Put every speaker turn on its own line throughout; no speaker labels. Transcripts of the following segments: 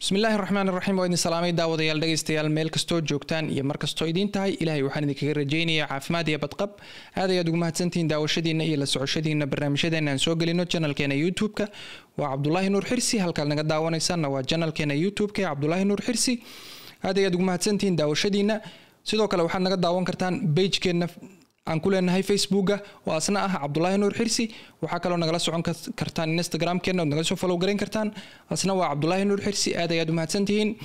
bismillaahi raxmaan raxiim waa idin salaamay daawadayaal dhegaystayaal meel kastoo joogtaan iyo markastoo idiin tahay ilaahay waxaan idinkaga rajaynayaa caafimaad iyo badqab aad ayaad ugu mahadsantihiin daawashadiina iyo la socoshadiina barnaamijyadeena aan soo gelino janalkeena youtube-ka waa cabdulaahi nuur xirsi halkaad naga daawanaysaanna waa janalkeena youtube-ka ee cabdulaahi nuur xirsi aad ayaad ugu mahadsantihiin daawashadiina sidoo kale waxaad naga daawan kartaan beijkeenna aan ku leenahay facebooka oo asna ah cabdulaahi nuur xirsi waxaa kaloo nagala socon kartaan instagramkeena ood nagala soo falow garayn kartaan asna waa cabdulaahi nuur xirsi aad ayaad umahadsantihiin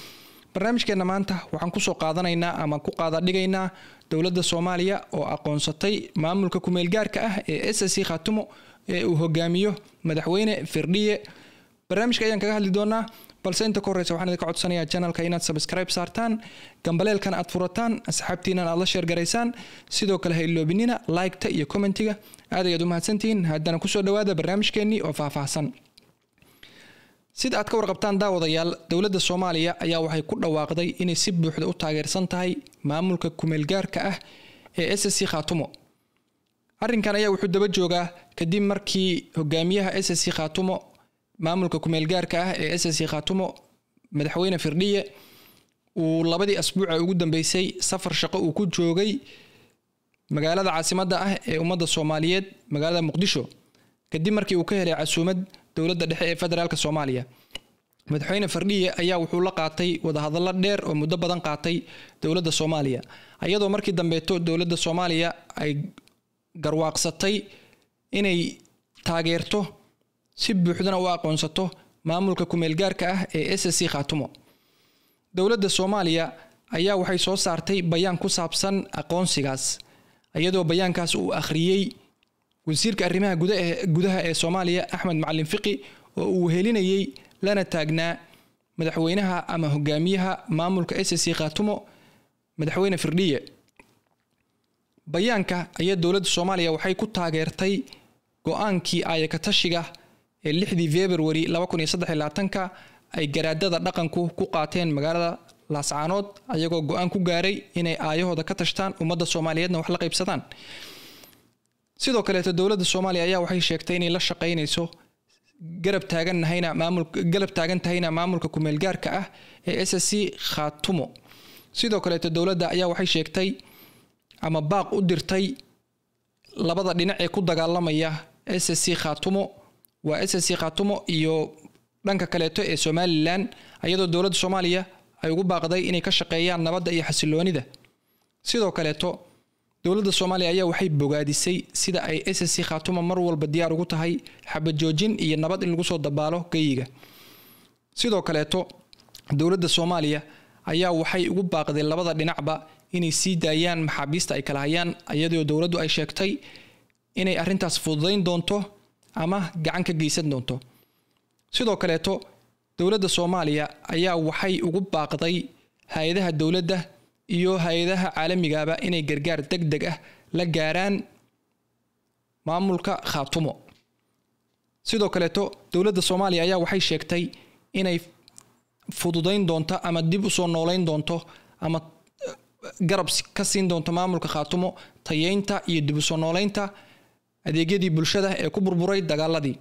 barnaamijkeenna maanta waxaan kusoo qaadanaynaa ama ku qaadadhigaynaa dowladda soomaaliya oo aqoonsatay maamulka kumeelgaarka ah ee c khatumo ee uu hogaamiyo madaxweyne firdhiye barnaamijka ayaan kaga hadli doonaa balse inta ku horreysa waxaan idinka codsanayaa janalka inaad sabskribe saartaan gambaleelkan aad furataan asxaabtiinan aad la sheergaraysaan sidoo kale ha iloobinina liketa iyo commentiga aad ayaad u mahadsantihiin haddana kusoo dhowaada barnaamijkeennii oo faahfaahsan sida aad ka warqabtaan daawadayaal dowladda soomaaliya ayaa waxay ku dhawaaqday inay si buuxda u taageersan tahay maamulka kumeelgaarka ah ee s c khaatumo arrinkan ayaa wuxuu daba joogaa kadib markii hogaamiyaha s c khaatumo maamulka kumeelgaarka ah ee ssc khaatumo madaxweyne firdhiye uu labadii asbuuca ugu dambeysay safar shaqo uu ku joogay magaalada caasimada ah ee ummadda soomaaliyeed magaalada muqdisho kadib markii uu ka helay casuumad dowladda dhexe ee federaalk soomaaliya madaxweyne fardhiye ayaa wuxuu la qaatay wadahadallo dheer oo muddo badan qaatay dowladda soomaaliya iyadoo markii dambeeto dowladda soomaaliya ay garwaaqsatay inay taageerto si buuxdana u aqoonsato maamulka kumeelgaarka ah ee s c khaatumo dowladda soomaaliya ayaa waxay soo saartay bayaan ku saabsan aqoonsigaas iyadoo bayaankaas uu akhriyey wasiirka arrimaha gudaha ee soomaaliya axmed macalin fiqi oo uu helinayey lana taagnaa madaxweynaha ama hogaamiyaha maamulka s c khaatumo madaxweyne firdhiye bayaanka ayaa dowladda soomaaliya waxay ku taageertay go-aankii aayakatashiga lixdii februari ka ay garaadada dhaqanku ku qaateen magaalada laascaanood ayagoo go-aan ku gaaray inay aayahooda ka tashtaan ummadda soomaaliyeedna wax la qaybsadaan sidoo kaleeto dowladda soomaaliya ayaa waxay sheegtay inay la shaqaynayso garab taagannahayna maamul taagan tahayna maamulka kumeelgaarka ah ee s c khaatumo sidoo kaleeto dowladda ayaa waxay sheegtay ama baaq u dirtay labada dhinac ee ku dagaalamaya s c khaatumo waa ssc khatumo iyo dhanka kaleeto ee somalilan ayadoo dowladda soomaaliya ay ugu baaqday inay ka shaqeeyaan nabadda iyo xasiloonida sidoo kaleeto dowladda soomaaliya ayaa waxay bogaadisay sida ay ssc khatuma mar walba diyaar ugu tahay xabajoojin iyo nabad in lagu soo dabaalo geyiga sidoo kaleeto dowladda soomaaliya ayaa waxay ugu baaqday labada dhinacba inay sii daayaan maxaabiista ay kala hayaan iyadoo dowladdu ay sheegtay inay arrintaas fududayn doonto ama gacan ka geysan doonto sidoo kaleeto dowladda soomaaliya ayaa waxay ugu baaqday hay-adaha dowladda iyo hay-adaha caalamigaba inay gargaar deg deg ah la gaaraan maamulka khaatumo sidoo kaleeto dowladda soomaaliya ayaa waxay sheegtay inay fududayn doonto ama dib usoo noolayn doonto ama eh, garab ka siin doonto maamulka khaatumo tayeynta iyo dib usoo noolaynta adeegyadii bulshada ee ku burburay dagaaladii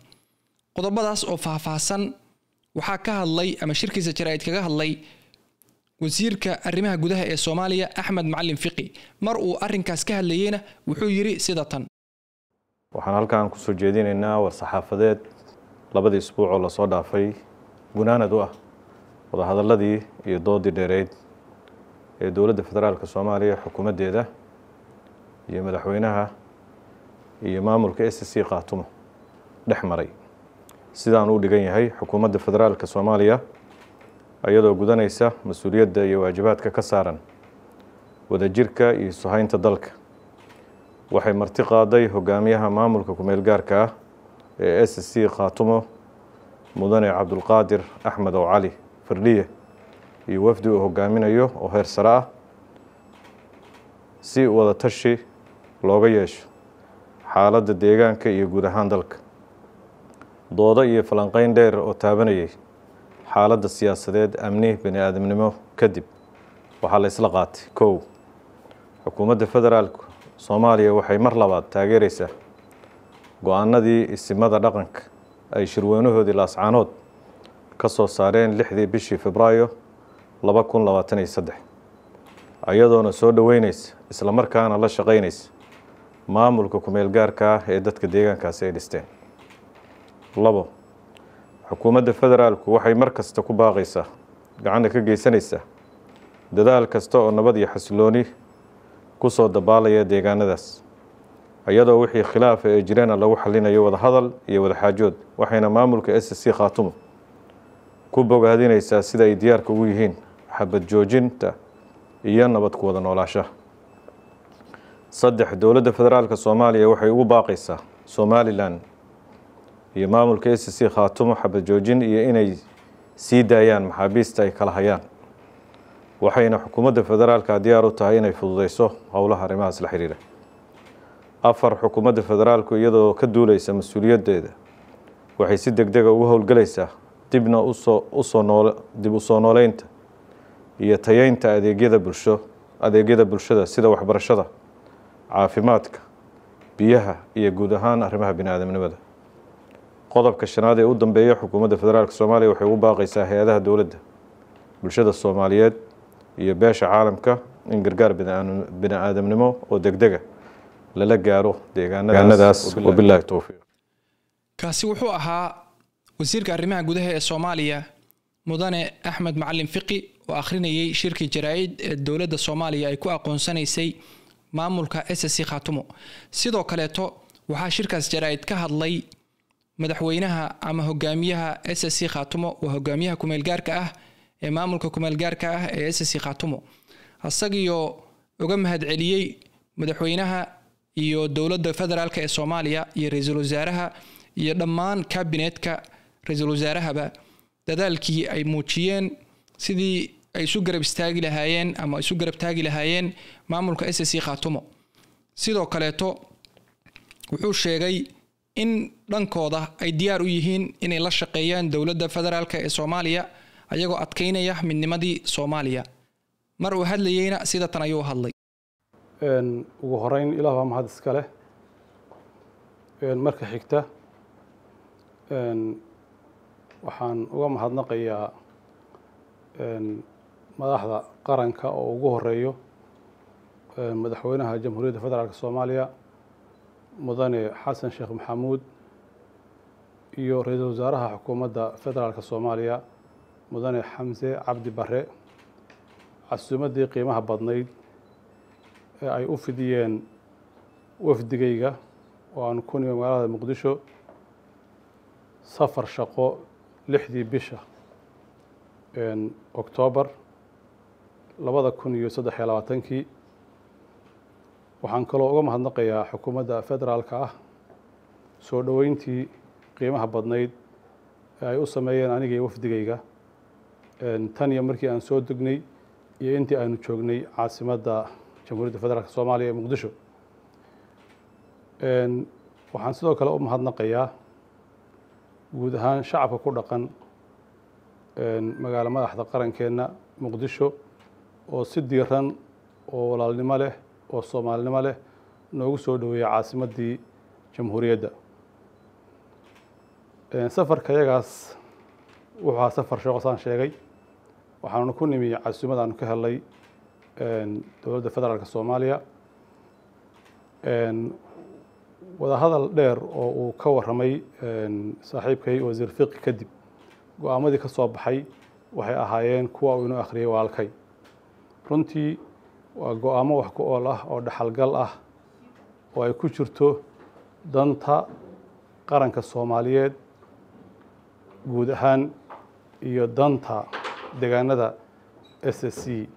qodobadaas oo faahfaahsan waxaa ka hadlay ama shirkiisa jaraa'id kaga hadlay wasiirka arrimaha gudaha ee soomaaliya axmed macalin fiqi mar uu arrinkaas ka hadlayeyna wuxuu yidhi sida tan
waxaan halkan kusoo jeedinaynaa war-saxaafadeed labadii isbuuc oo lasoo dhaafay gunaanad u ah wadahadaladii iyo doodii dheereyd ee dowladda federaalk soomaaliya xukuumaddeeda iyo madaxweynaha iyo maamulka s c qaatumo dhex maray sidaan u dhigan yahay xukuumadda federaalka soomaaliya iyadoo gudanaysa mas-uuliyadda iyo waajibaadka ka saaran wadajirka iyo suhaynta dalka waxay marti qaaday hogaamiyaha maamulka ku-meel gaarka ah ee s c khaatumo mudane cabdulqaadir axmed ow cali firdhiye iyo wafdi uu hogaaminayo oo heer sare ah si wada tashi looga yeesho xaaladda deegaanka iyo guud ahaan dalka doodo iyo falanqeyn dheer oo taabanayay xaaladda siyaasadeed amni bani-aadamnimo kadib waxaa la isla qaatay kow xukuumadda federaalka soomaaliya waxay mar labaad taageeraysaa go-aanadii isimada dhaqanka ay shirweynahoodii laascaanood ka soo saareen lixdii bishii febraayo laba kun labaatan iyo saddex iyadoona soo dhoweynaysa islamarkaana la shaqaynaysa maamulka kumeelgaarka ah ee dadka deegaankaasi ay ah dhisteen labo xukuumadda federaalku waxay mar kasta ku baaqaysaa gacanna ka geysanaysaa dadaal kasta oo nabad iyo xasilooni ku soo dabaalaya deegaanadaas iyadoo wixii khilaafa ee jireena lagu xallinayo wadahadal iyo wadaxaajood waxayna maamulka s c khaatumo ku bogaadinaysaa sida ay diyaarka ugu yihiin xabad joojinta iyo nabad ku wada noolaashaha saddex dowladda federaalk soomaaliya waxay ugu baaqaysaa somalilan iyo maamulka a c khaatumo xabad joojin iyo inay sii daayaan maxaabiista ay kala hayaan waxayna xukuumadda federaalka diyaar u tahay inay fududeyso howlaha arrimahaas la xiriira afar xukuumadda federaalku iyadoo ka duuleysa mas-uuliyaddeeda waxay si deg dega ah ugu howlgelaysaa dibna usoo usoo nool dib u soo nooleynta iyo tayeynta adeegyada bulsho adeegyada bulshada sida waxbarashada caafimaadka biyaha iyo guud ahaan arrimaha biniaadamnimada qodobka shanaad ee u dambeeya xukuumadda federaalk soomaaliya waxay ugu baaqaysaa hay-adaha dowladda bulshada soomaaliyeed iyo beesha caalamka in gargaar bini aadamnimo oo degdega lala gaaro deegaanadaas wabilaahi towfiiq
kaasi wuxuu ahaa wasiirka arrimaha gudaha ee soomaaliya mudane axmed macalin fiqi oo akhrinayay shirkii jaraa-id ee dowladda soomaaliya ay ku aqoonsanaysay maamulka s c khaatumo sidoo kaleeto waxaa shirkaas jaraa'id ka hadlay madaxweynaha ama hogaamiyaha s c khaatumo waa hogaamiyaha kumeelgaarka ah ee maamulka kumeelgaarka ah ee s c khaatumo isagiyo uga celiyey madaxweynaha iyo dowladda federaalk ee soomaaliya iyo ra-iisul wasaaraha iyo dhammaan kabinetka ra-iisul wasaarahaba dadaalkii ay muujiyeen sidii ay isu garab istaagi lahaayeen ama isu garab taagi lahaayeen maamulka s sc khaatumo sidoo kaleeto wuxuu sheegay in dhankooda ay diyaar u yihiin inay la shaqeeyaan dowladda federaalk ee soomaaliya ayagoo adkaynaya midnimadii soomaaliya mar uu hadlayeyna sida tan ayuu hadlay ugu horeyn ilaah baa mahad iska leh marka xigta
waxaan uga mahadnaqayaa madaxda qaranka oo ugu horeeyo madaxweynaha jamhuuriyadda federaalk soomaaliya mudane xasan sheekh maxamuud iyo ra iisal wasaaraha xukuumadda federaalk soomaaliya mudane xamse cabdi bare casuumaddii qiimaha badnayd ee ay u fidiyeen wafdigayga oo aan ku nimi magaalada muqdisho safar shaqo lixdii bisha oktoobar labada kun iyo saddexiyo labaatankii waxaan kaloo uga mahadnaqayaa xukuumadda federaalka ah soo dhoweyntii qiimaha badnayd ee ay u sameeyeen aniga iyo wafdigayga tan iyo markii aan soo degnay iyo intii aanu joognay caasimadda jamhuuriyadda federaalk soomaaliya ee muqdisho waxaan sidoo kale u mahadnaqayaa guud ahaan shacabka ku dhaqan magaalo madaxda qarankeenna muqdisho oo si diiran oo walaalnimo leh oo soomaalinimo leh noogu soo dhoweeyey caasimaddii jamhuuriyadda safarka iyagaas wuxuu ahaa safar sheekosaan sheegay waxaanu ku nimi casuumad aanu ka helay dowladda federaalka soomaaliya wadahadal dheer oo uu ka waramay saaxiibkay wasiir fiqi kadib go-aamadii ka soo baxay waxay ahaayeen kuwa uu inoo akhriyay walaalkay runtii waa go-aamo wax ku ool ah oo dhaxalgal ah oo ay ku jirto danta qaranka soomaaliyeed guud ahaan iyo danta deegaanada s s c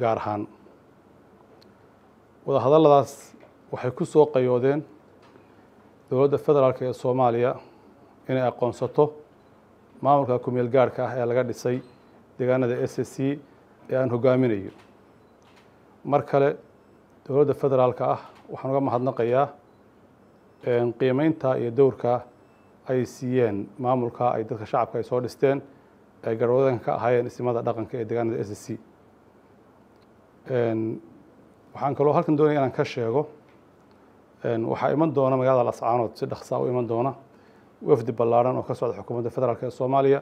gaar ahaan wadahadalladaas waxay ku soo qayoodeen dowladda federaalk ee soomaaliya inay aqoonsato maamulka ku meel gaarhka ah ee laga dhisay deegaanada s s c ee aan hoggaaminayo mar kale dowladda federaalka ah waxaan uga mahadnaqayaa qiimeynta iyo dowrka ay siiyeen maamulka ay dadka shacabka ay soo dhisteen ay garwadoodanka ka ahaayeen isimada dhaqanka ee deegaanada s c waxaan kaloo halkan doonaya inaan ka sheego waxaa iman doona magaalada lascaanood si dhaksaa ah u iman doona wafdi ballaarhan oo ka socda xukuumadda federaalk ee soomaaliya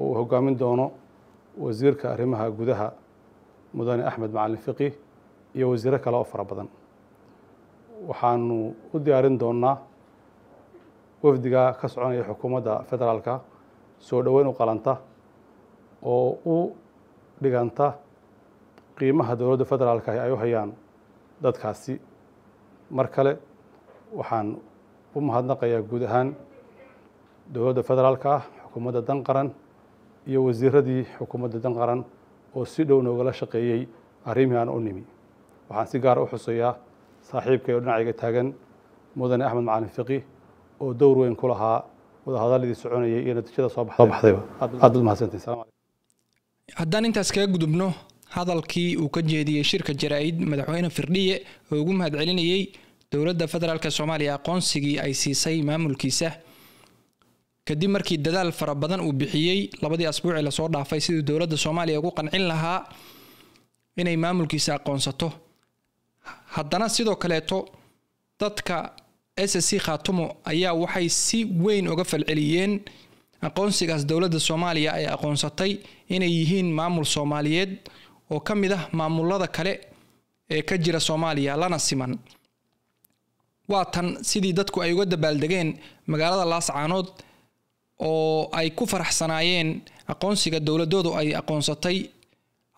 oo uu hoggaamin doono wasiirka arrimaha gudaha mudane axmed macalin fiqi iyo wasiiro kale oo fara badan waxaanu u diyaarin doonaa wafdiga ka soconaya xukuumadda federaalka soo dhoweyn u qalanta oo u dhiganta qiimaha dowladda federaalka ay u hayaan dadkaasi mar kale waxaan u mahadnaqayaa guud ahaan dowladda federaalka ah xukuumadda dan qaran iyo wasiiradii xukuumadda dan qaran oo si dhow noogala shaqeeyey arrimii aan u nimi waxaan si gaara ah u xusayaa saaxiibkay oo dhinacayga taagan mudane axmed macalin fiqi oo dowr weyn ku lahaa wadahadaladii soconayay iyo natiijada soo baxdayba
haddaan intaas kaga gudubno hadalkii uu ka jeediyey shirka jaraa'id madaxweyne firdhiye oo ugu mahadcelinayey dowladda federaalk soomaaliya aqoonsigii ay siisay maamulkiisa kadib markii dadaal fara badan uu bixiyey labadii asbuucee lasoo dhaafay sidii dowladda soomaaliya ugu qancin lahaa inay maamulkiisa aqoonsato haddana sidoo kaleeto dadka s s c khaatumo ayaa waxay si weyn uga falceliyeen aqoonsigaas dowladda soomaaliya ay aqoonsatay inay yihiin maamul soomaaliyeed oo ka mid ah maamulada kale ee ka jira soomaaliya lana siman waa tan sidii dadku ay uga dabaaldegeen magaalada laascaanood oo ay ku faraxsanaayeen aqoonsiga dowladoodu ay aqoonsatay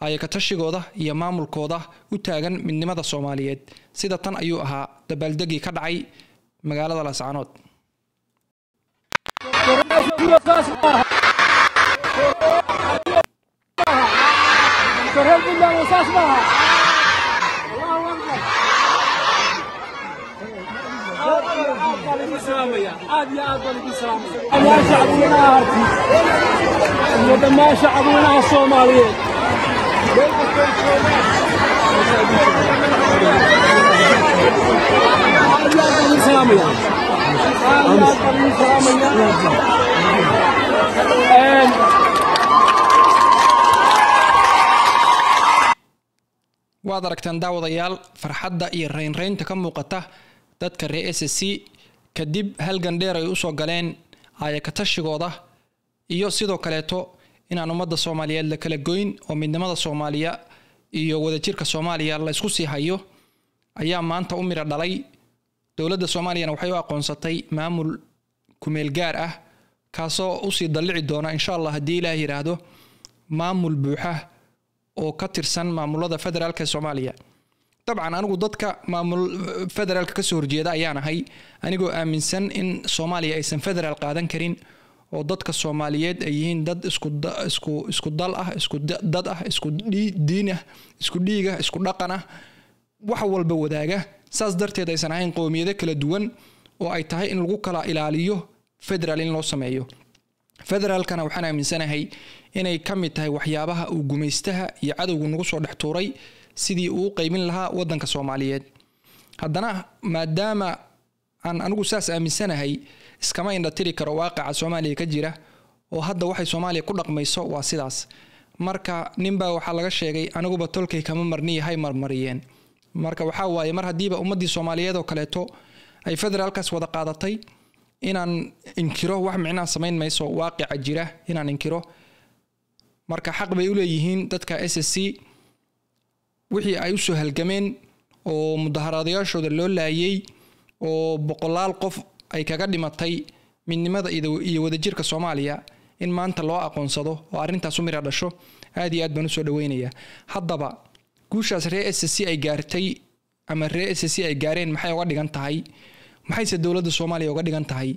hayakatashigooda iyo maamulkooda u taagan midnimada soomaaliyeed sida tan ayuu ahaa dabaaldegii ka dhacay magaalada lascaanood salaamaya aad iyo waad aragtaan daawadayaal farxadda iyo raynraynta ka muuqata dadka reer s c kadib halgandheer ay usoo galeen aayakatashigooda iyo sidoo kaleeto inaan ummadda soomaaliyeed la kala goyn oo midnimada soomaaliya iyo wadajirka soomaaliya laysku sii hayo ayaa maanta u midho dhalay dowladda soomaaliyana waxay u aqoonsatay maamul kumeel gaar ah kaasoo usii dallici doona insha allah haddii ilaah yidhaahdo maamul buuxa oo ka tirsan maamulada federaalka soomaaliya dabcan anigu dadka maamul federaalka kasoo horjeeda ayaan ahay anigoo aaminsan in soomaaliya aysan federaal qaadan karin oo dadka soomaaliyeed ay yihiin dad isku dal ah isku dad ah isku diin ah isku dhiig ah isku dhaqan ah wax walba wadaaga saas darteed aysan ahayn qowmiyado kala duwan oo ay tahay in lagu kala ilaaliyo federaal in loo sameeyo federaalkana waxaan aaminsanahay inay ka mid tahay waxyaabaha uu gumaystaha iyo cadowga nagu soo dhex tuuray sidii uu qeymin lahaa wadanka soomaaliyeed haddana maadaama aan anigu saas aaminsanahay iskama indhatiri karo waaqaca soomaaliya ka jira oo hadda waxay soomaaliya ku dhaqmayso waa sidaas marka ninbaa waxaa laga sheegay aniguba tolkay kama marniyahay marmariyeen marka waxaa waaye mar haddiiba ummaddii soomaaliyeed oo kaleeto ay federaalkaas wada qaadatay inaan inkiro wax micnaa samayn mayso waaqica jira inaan inkiro marka xaq bay u leeyihiin dadka s s c wixii ay usoo halgameen oo mudaharaadayaashooda loo laayey oo boqolaal qof ay kaga dhimatay midnimada iyo wadajirka soomaaliya in maanta loo aqoonsado oo arrintaasu mira dhasho aad iyo aad baan usoo dhaweynaya haddaba guushaas ree sc ay gaartay ama ree sc ay gaareen maxay uga dhigan tahay maxayse dowladda soomaaliya uga dhigan tahay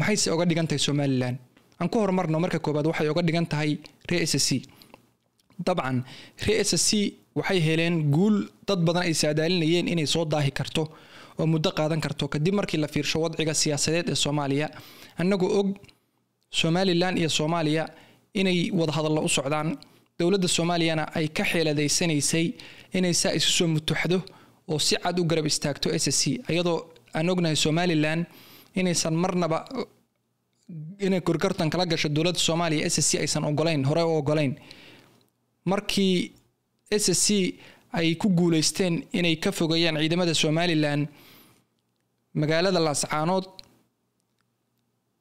maxayse uga dhigan tahay somalilan aan ku horumarno marka koobaad waxay uga dhigan tahay ree sc dabcan ree sc waxay heleen guul dad badan ay saadaalinayeen inay soo daahi karto oo muddo qaadan karto kadib markii la fiirsho wadciga siyaasadeed ee soomaaliya annagoo og somalilan iyo soomaaliya inay wadahadallo u socdaan dowladda soomaaliyana ay ka xeeladaysanaysay inay saa isu soo mutuxdo oo si cad u garab istaagto s c iyadoo aan ognahay somalilan inaysan marnaba inay gorgartan kala gasho dowladda soomaaliya s c aysan ogolayn hore u ogolayn markii s c ay ku guulaysteen inay ka fogeeyaan ciidamada somalilan magaalada laascaanood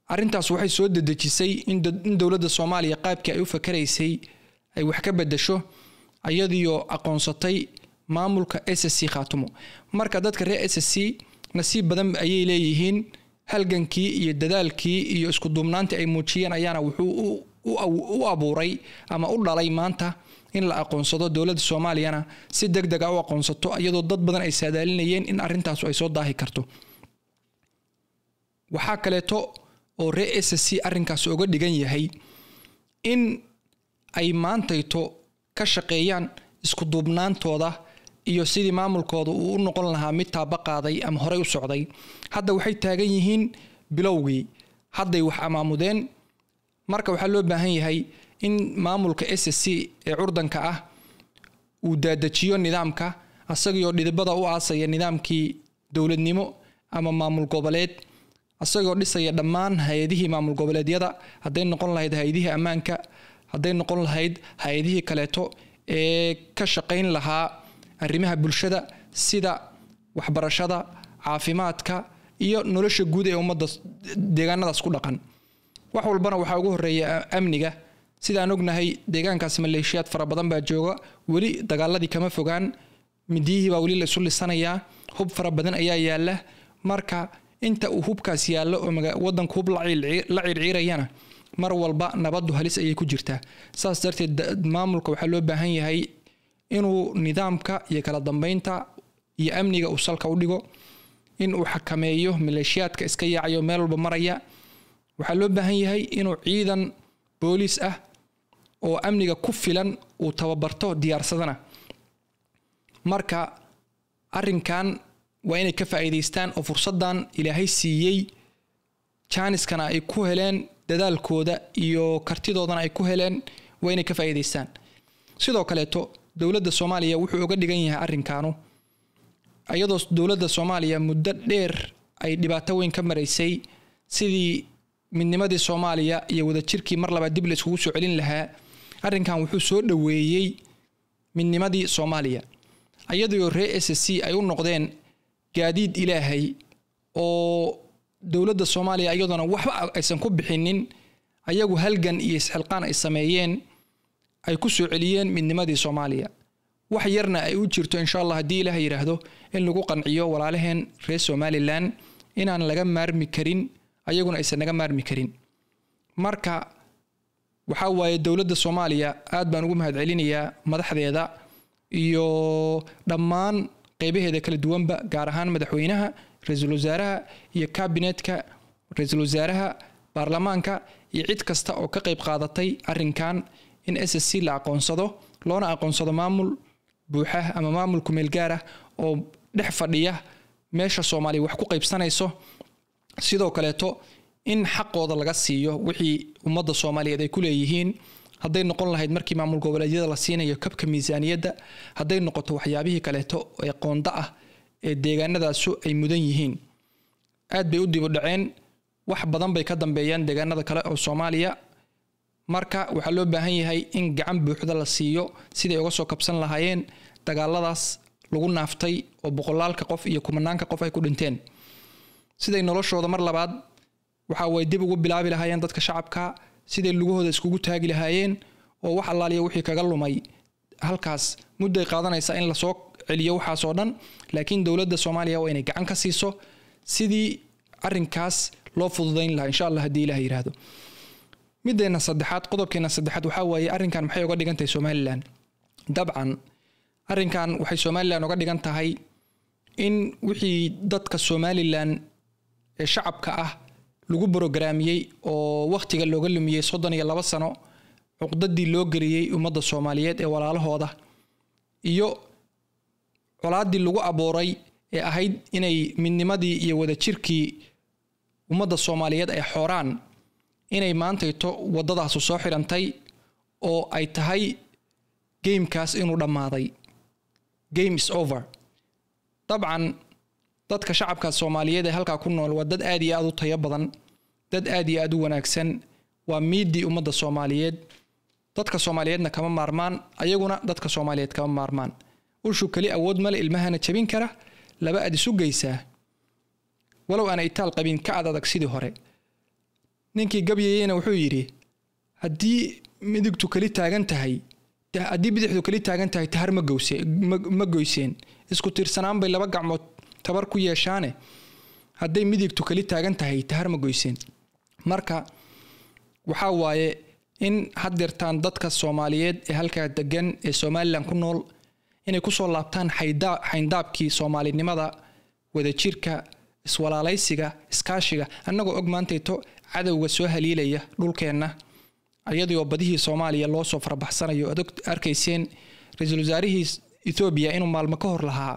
arintaas waxay soo dedejisay in dowladda soomaaliya qaabkii ay u fakaraysay ay wax ka bedasho ayadiioo aqoonsatay maamulka s c khaatumo marka dadka reer s c nasiib badan ayay leeyihiin halgankii iyo dadaalkii iyo isku duubnaantii ay muujiyeen ayaana wuxuu u abuuray ama u dhalay maanta in la aqoonsado dowladda soomaaliyana si deg deg ah u aqoonsato iyadoo dad badan ay saadaalinayeen in arrintaasu ay soo daahi karto waxaa kaleeto oo ree s c arrinkaas oga dhigan yahay in ay maantayto ka shaqeeyaan iskuduubnaantooda iyo sidii maamulkooda uu u noqon lahaa mid taabaqaaday ama horey u socday hadda waxay taagan yihiin bilowgii hadday wax amaamudeen marka waxaa loo baahan yahay in maamulka s s c ee curdanka ah uu daadajiyo nidaamka asagii oo dhidibada u aasaya nidaamkii dowladnimo ama maamul goboleed asagoo dhisaya dhammaan hay-adihii maamul goboleedyada hadday noqon lahayd hay-adihii ammaanka hadday noqon lahayd hay-adihii kaleeto ee ka shaqayn lahaa arrimaha bulshada sida waxbarashada caafimaadka iyo nolosha guud ee ummadda deegaanadaas ku dhaqan wax walbana waxaa ugu horeeya amniga sidaan ognahay deegaankaas maleeshiyaad fara badan baa jooga weli dagaaladii kama fogaan midiyihii baa weli la lisanayaa hub fara badan ayaa yaala marka inta uu hubkaas yaallo oo wadanku hub la ciirciirayana mar walba nabaddu halis ayay ku jirtaa saas darteed maamulka waxaa loo baahan yahay inuu nidaamka iyo kala dambeynta iyo amniga uu salka u dhigo in uu xakameeyo maleeshiyaadka iska yaacayo meel walba maraya waxaa loo baahan yahay inuu ciidan booliis ah oo amniga ku filan uu tababarto diyaarsadana marka arinkan waa inay ka faa'iidaystaan oo fursadan ilaahay siiyey jaaniskana ay ku heleen dadaalkooda iyo kartidoodana ay ku heleen waa inay ka faa'iidaystaan sidoo kaleeto dowladda soomaaliya wuxuu uga dhigan yahay arrinkaanu iyadoo dowladda soomaaliya muddo dheer ay dhibaato weyn ka maraysay sidii midnimadii soomaaliya iyo wadajirkii mar labaad dib la iskugu soo celin lahaa arrinkan wuxuu soo dhoweeyey midnimadii soomaaliya iyadoo ree s c ay u noqdeen gaadiid ilaahay oo dowladda soomaaliya iyadoona waxba aysan ku bixinin ayagu halgan iyo isxilqaan ay sameeyeen ay ku soo celiyeen midnimadii soomaaliya wax yarna ay u jirto insha allah haddii ilaah yidhaahdo in lagu qanciyo walaalaheen reer somalilan inaan laga maarmi karin ayaguna aysan naga maarmi karin marka waxaa waaye dowladda soomaaliya aad baan ugu mahadcelinayaa madaxdeeda iyo dhammaan qeybaheeda kala duwanba gaar ahaan madaxweynaha ra-iisul wasaaraha iyo kabinetka ra-iisul wasaaraha baarlamaanka iyo cid kasta oo ka qayb qaadatay arinkan in s s c la aqoonsado loona aqoonsado maamul buuxa ama maamul kumeel gaarah oo dhex fadhiya meesha soomaaliya wax ku qeybsanayso sidoo kaleeto in xaqooda laga siiyo wixii ummadda soomaaliyeed ay ku leeyihiin hadday noqon lahayd markii maamul goboleedyada la siinayo kabka miisaaniyadda hadday noqoto waxyaabihii kaleeto ee qoonda ah ee deegaanadaasu ay mudan yihiin aad bay u dibu dhaceen wax badan bay ka dambeeyaan deegaanada kale oo soomaaliya marka waxaa loo baahan yahay in gacan buuxda la siiyo siday uga soo kabsan lahaayeen dagaaladaas lagu naaftay oo boqolaalka qof iyo kumanaanka qof ay ku dhinteen siday noloshooda mar labaad waxa dib ugu bilaabi lahaayeen dadka shacabka siday lugahooda iskugu taagi lahaayeen oo wax allaaliya wixii kaga lumay halkaas mudday qaadanaysa in lasoo celiyo waxaasoo dhan laakiin dowladda soomaaliya waa inay gacan ka siiso sidii arrinkaas loo fududayn lahaa insha allah haddii ilaah yidhaahdo middeena saddexaad qodobkeena saddexaad waxaa waaye arrinkan maxay uga dhigan somalilan dabcan arrinkan waxay somalilan uga dhigan tahay in wixii dadka somalilan ee shacabka ah lagu brogaraamiyey oo wakhtiga looga lumiyey soddon iyo laba sano cuqdadii loo geliyey ummadda soomaaliyeed ee walaalahooda iyo colaadii lagu abuuray ee ahayd inay midnimadii iyo wadajirkii ummadda soomaaliyeed ay xooraan inay maantayto waddadaasu soo xirantay oo ay tahay gamekaas inuu dhammaaday game is over dabcan dadka shacabka soomaaliyeed ee halkaa ku nool waa dad aad iyo aad u tayo badan dad aad iyo aad u wanaagsan waa miidii ummadda soomaaliyeed dadka soomaaliyeedna kama maarmaan ayaguna dadka soomaaliyeed kama maarmaan ushu keli awood male ilmahana jabin kara laba aad isu geysaa walow aana itaal qabin ka ad adag sidii hore ninkii gabyayeyna wuxuu yidhi haddii midigtu keli taagan tahay haddii bidixdu keli taagan tahay tahar ma goyseen isku tiirsanaan bay laba gacmood tabar ku yeeshaane hadday midigtu kali taagan tahay tahar marka waxaa waaye in haddeertaan dadka soomaaliyeed ee halkaa degan ee somalilan ku nool inay kusoo laabtaan xayndaabkii soomaalinimada wadajirka iswalaalaysiga iskaashiga annagoo og maantayto cadowga soo haliilaya dhulkeenna iyadii oo badihii soomaaliya loosoo farabaxsanayo ad arkaysein ra-iisul wasaarihii ethoobiya inuu maalmo ka hor lahaa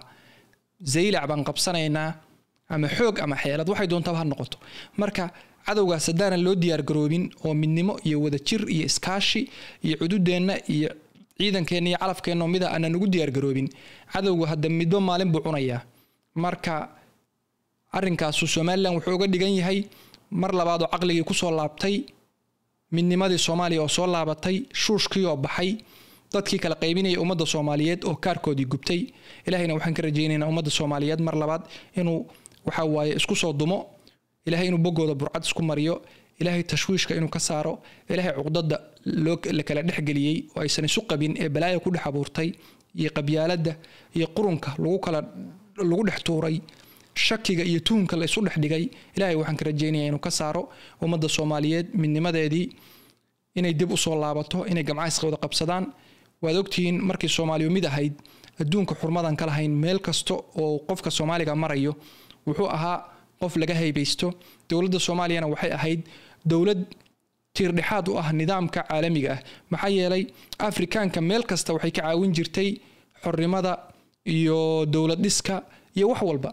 zaylac ah baan qabsanaynaa ama xoog ama xeelad waxay doontaba ha noqoto marka cadowgaas haddaanan loo diyaargaroobin oo midnimo iyo wadajir iyo iskaashi iyo cududeenna iyo ciidankeenna iyo calafkeenno mida aanan ugu diyaargaroobin cadowgu hadda midba maalin buu cunayaa marka arrinkaasu somalilan wuxuu uga dhigan yahay mar labaadoo caqligii kusoo laabtay midnimadii soomaaliya oo soo laabatay shuushkii oo baxay dadkii kala qaybinaya ummadda soomaaliyeed oo kaarkoodii gubtay ilaahayna waxaan ka rajaynaynaa ummadda soomaaliyeed mar labaad inuu waxa waaye isku soo dumo ilahay inuu boggooda burcad isku mariyo ilaahay tashwiishka inuu ka saaro ilaahay cuqdada la kala dhexgeliyey oo aysan isu qabin ee balaaya ku dhex abuurtay iyo qabyaaladda iyo qurunka lagu kala lagu dhex tuuray shakiga iyo tuhunka la dhex dhigay ilaahay waxaan ka rajaynaya inuu ka saaro ummadda soomaaliyeed midnimadeedii inay dib usoo laabato inay gamcaysqi wada qabsadaan waad ogtihiin markii soomaaliyu mid ahayd adduunka xurmadan ka lahayn meel kasta oo qofka soomaaliga marayo wuxuu ahaa qof laga haybaysto dowladda soomaaliyana waxay ahayd dowlad tiirdhexaad u ah nidaamka caalamiga ah maxaa yeelay afrikaanka meel kasta waxay ka caawin jirtay xorimada iyo dowladdhiska iyo wax walba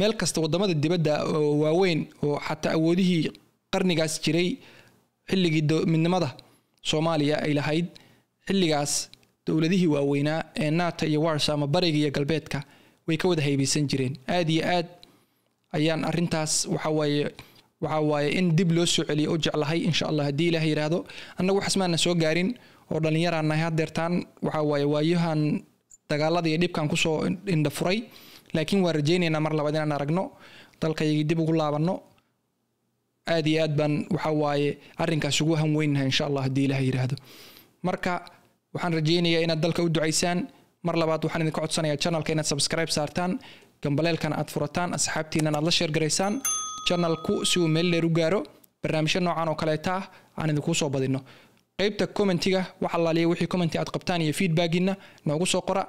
meel kasta wadamada dibadda waaweyn oo xataa awoodihii qarnigaas jiray xilligii midnimada soomaaliya ay lahayd xilligaas dowladihii waaweynaa ee naata iyo warsa ama bariga iyo galbeedka way ka wada haybeysan jireen aada iyo aad ayaan arintaas waxawaaye waxaa waaye in dib loo soo celiyo u jeclahay insha allah haddii ilaah yidhaahdo annagu waxas soo gaarin oo dhallinyaraan haddeertaan waxaa waaye waayahan dagaalada iyo dhibkan kusoo indha laakiin waan rajaynaynaa mar labaad inaan aragno dalkaygii dib ugu laabanno aad iyo aad baan waxaa waaye arrinkaas ugu hanweynaha insha allah haddii ilaah yidhaahdo marka waxaan rajaynayaa inaad dalka u ducaysaan mar labaad waxaan idinka codsanayaa janalka inaad sabskribe saartaan gambaleelkan aad furataan asxaabtiinan aad la sheergaraysaan janalku si uu meel dheer u gaaro barnaamijyo noocan oo kaleeta ah aan idinkuu soo badinno qaybta commentiga wax wixii commenti aad qabtaan iyo feedbackiina noogu soo qora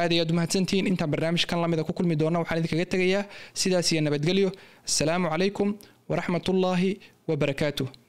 aad ayaad umahadsantihiin intaan barnaamijkan lamida ku kulmi doona waxaan idinkaga tegayaa sidaas iyo nabadgelyo asalaamu calaykum waraxmatullaahi wabarakaatuh